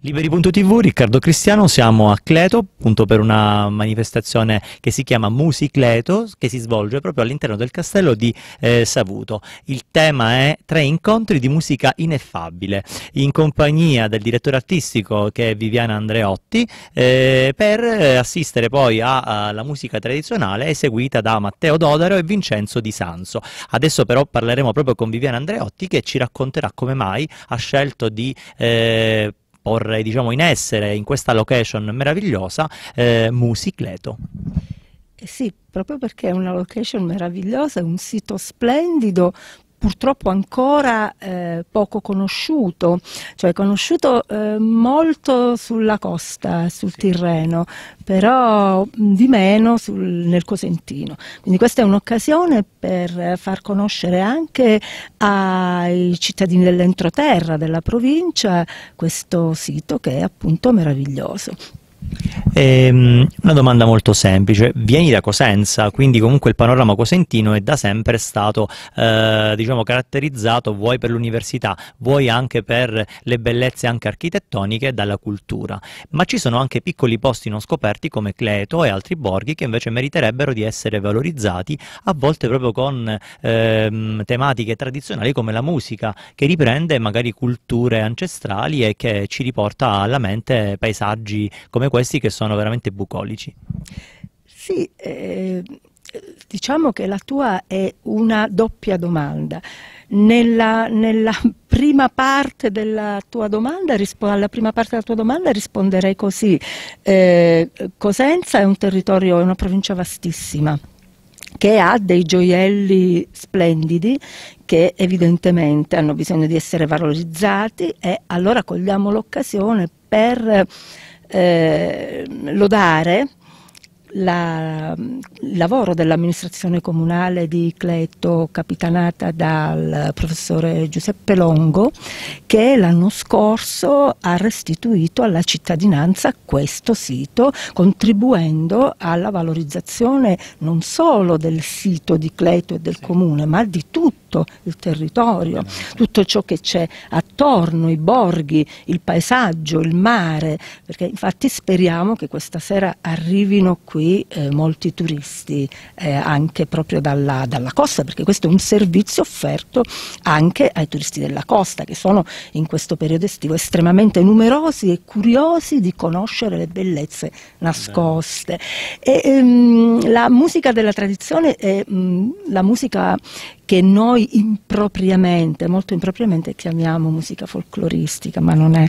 Liberi.tv, Riccardo Cristiano, siamo a Cleto appunto per una manifestazione che si chiama Musicleto che si svolge proprio all'interno del castello di eh, Savuto. Il tema è tre incontri di musica ineffabile in compagnia del direttore artistico che è Viviana Andreotti eh, per eh, assistere poi alla musica tradizionale eseguita da Matteo Dodaro e Vincenzo Di Sanso. Adesso però parleremo proprio con Viviana Andreotti che ci racconterà come mai ha scelto di eh, porre diciamo, in essere in questa location meravigliosa eh, Musicleto. Eh sì, proprio perché è una location meravigliosa, è un sito splendido, purtroppo ancora eh, poco conosciuto, cioè conosciuto eh, molto sulla costa, sul sì. Tirreno, però di meno sul, nel Cosentino. Quindi questa è un'occasione per far conoscere anche ai cittadini dell'entroterra della provincia questo sito che è appunto meraviglioso. Ehm, una domanda molto semplice, vieni da Cosenza, quindi comunque il panorama cosentino è da sempre stato eh, diciamo, caratterizzato vuoi per l'università, vuoi anche per le bellezze anche architettoniche dalla cultura, ma ci sono anche piccoli posti non scoperti come Cleto e altri borghi che invece meriterebbero di essere valorizzati, a volte proprio con ehm, tematiche tradizionali come la musica, che riprende magari culture ancestrali e che ci riporta alla mente paesaggi come questo questi che sono veramente bucolici. Sì, eh, diciamo che la tua è una doppia domanda. Nella, nella prima parte della tua domanda, alla prima parte della tua domanda risponderei così. Eh, Cosenza è un territorio, è una provincia vastissima che ha dei gioielli splendidi che evidentemente hanno bisogno di essere valorizzati e allora cogliamo l'occasione per eh, lodare la, il lavoro dell'amministrazione comunale di Cleto capitanata dal professore Giuseppe Longo, che l'anno scorso ha restituito alla cittadinanza questo sito, contribuendo alla valorizzazione non solo del sito di Cleto e del sì. comune, ma di tutto tutto il territorio, tutto ciò che c'è attorno, i borghi, il paesaggio, il mare, perché infatti speriamo che questa sera arrivino qui eh, molti turisti eh, anche proprio dalla, dalla costa, perché questo è un servizio offerto anche ai turisti della costa che sono in questo periodo estivo estremamente numerosi e curiosi di conoscere le bellezze nascoste. E, ehm, la musica della tradizione è mh, mm, la musica che noi impropriamente, molto impropriamente chiamiamo musica folcloristica, ma non è.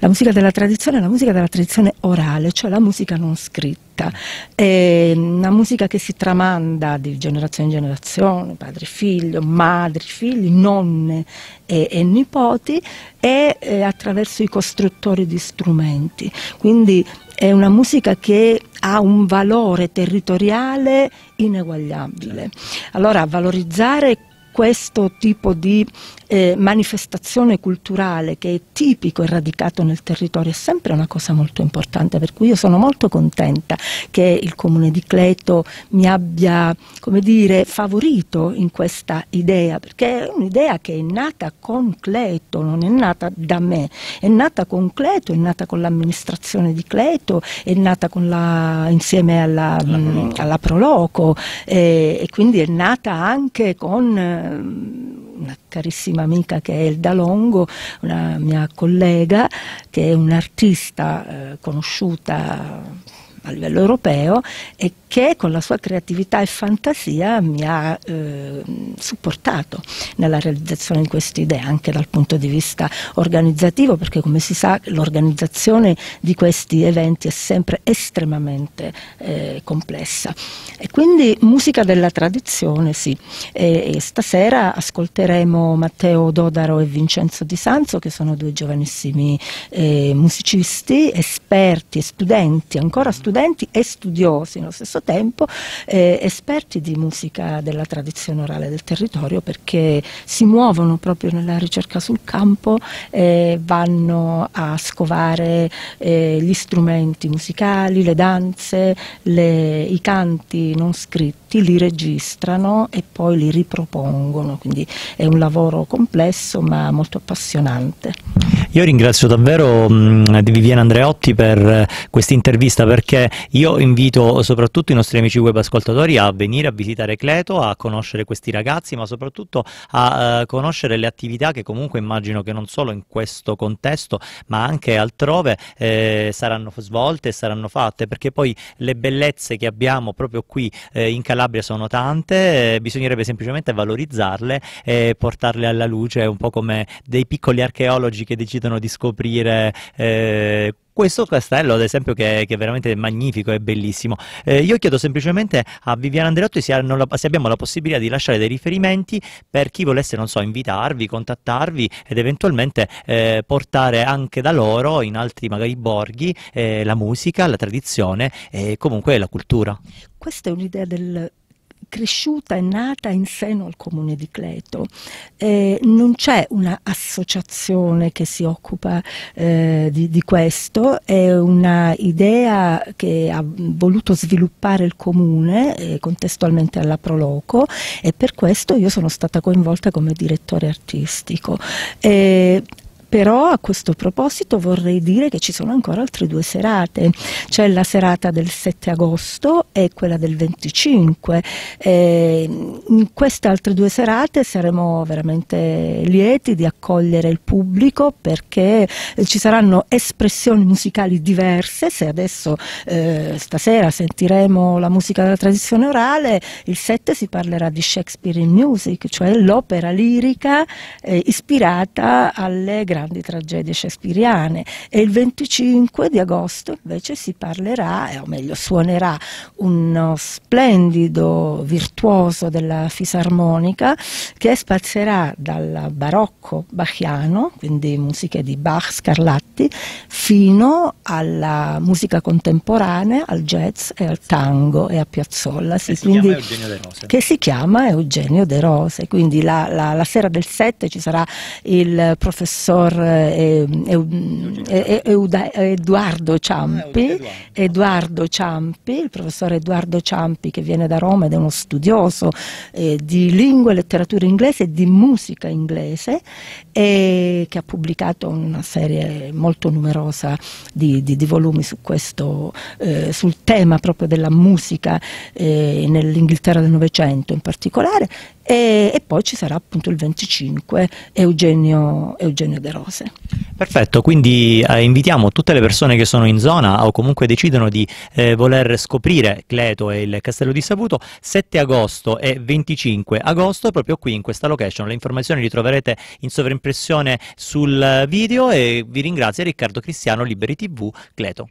La musica della tradizione è la musica della tradizione orale, cioè la musica non scritta, è una musica che si tramanda di generazione in generazione, padre e figlio, madri, figli, nonne e, e nipoti e, e eh, attraverso i costruttori di strumenti. Quindi è una musica che ha un valore territoriale ineguagliabile. Allora valorizzare questo tipo di eh, manifestazione culturale che è tipico e radicato nel territorio è sempre una cosa molto importante, per cui io sono molto contenta che il comune di Cleto mi abbia, come dire, favorito in questa idea, perché è un'idea che è nata con Cleto, non è nata da me, è nata con Cleto, è nata con l'amministrazione di Cleto, è nata la, insieme alla, alla mm, Proloco, alla Proloco eh, e quindi è nata anche con eh, Ehm, una carissima amica che è Elda Longo, una mia collega che è un'artista eh, conosciuta a livello europeo e che con la sua creatività e fantasia mi ha eh, supportato nella realizzazione di queste idee anche dal punto di vista organizzativo perché come si sa l'organizzazione di questi eventi è sempre estremamente eh, complessa e quindi musica della tradizione sì e, e stasera ascolteremo Matteo Dodaro e Vincenzo Di Sanzo che sono due giovanissimi eh, musicisti esperti e studenti ancora studenti studenti e studiosi nello stesso tempo, eh, esperti di musica della tradizione orale del territorio perché si muovono proprio nella ricerca sul campo, eh, vanno a scovare eh, gli strumenti musicali, le danze, le, i canti non scritti testi, li registrano e poi li ripropongono, quindi è un lavoro complesso ma molto appassionante. Io ringrazio davvero mh, Viviana Andreotti per eh, questa intervista perché io invito soprattutto i nostri amici web ascoltatori a venire a visitare Cleto, a conoscere questi ragazzi, ma soprattutto a uh, conoscere le attività che comunque immagino che non solo in questo contesto, ma anche altrove eh, saranno svolte e saranno fatte, perché poi le bellezze che abbiamo proprio qui eh, in Calabria Calabria sono tante, eh, bisognerebbe semplicemente valorizzarle e portarle alla luce, un po' come dei piccoli archeologi che decidono di scoprire eh, questo castello, ad esempio, che, che è veramente magnifico e bellissimo. Eh, io chiedo semplicemente a Viviana Andreotti se, la, se, abbiamo la possibilità di lasciare dei riferimenti per chi volesse, non so, invitarvi, contattarvi ed eventualmente eh, portare anche da loro, in altri magari borghi, eh, la musica, la tradizione e comunque la cultura. Questa è un'idea del cresciuta e nata in seno al comune di Cleto. Eh, non c'è un'associazione che si occupa eh, di, di, questo, è un'idea che ha voluto sviluppare il comune eh, contestualmente alla Proloco e per questo io sono stata coinvolta come direttore artistico. Eh, però a questo proposito vorrei dire che ci sono ancora altre due serate, c'è la serata del 7 agosto e quella del 25, e ehm, in queste altre due serate saremo veramente lieti di accogliere il pubblico perché eh, ci saranno espressioni musicali diverse, se adesso eh, stasera sentiremo la musica della tradizione orale, il 7 si parlerà di Shakespeare in Music, cioè l'opera lirica eh, ispirata alle grandi grandi tragedie shakespeariane e il 25 di agosto invece si parlerà, eh, o meglio suonerà uno splendido virtuoso della fisarmonica che spazierà dal barocco bachiano, quindi musiche di Bach, Scarlatti, fino alla musica contemporanea, al jazz e al tango e a Piazzolla. Sì, si quindi, che si chiama Eugenio De Rose. Quindi la, la, la sera del 7 ci sarà il professor signor eh, eh, eh, Eduardo, Ciampi, ah, Eduardo Ciampi, il professor Eduardo Ciampi che viene da Roma ed è uno studioso eh, di lingua e letteratura inglese e di musica inglese e che ha pubblicato una serie molto numerosa di, di, di volumi su questo, eh, sul tema proprio della musica eh, nell'Inghilterra del Novecento in particolare e, e, poi ci sarà appunto il 25 Eugenio, Eugenio De Rose. Perfetto, quindi eh, invitiamo tutte le persone che sono in zona o comunque decidono di eh, voler scoprire Cleto e il Castello di Saputo 7 agosto e 25 agosto proprio qui in questa location. Le informazioni le troverete in sovrimpressione sul eh, video e vi ringrazio Riccardo Cristiano Liberi TV Cleto.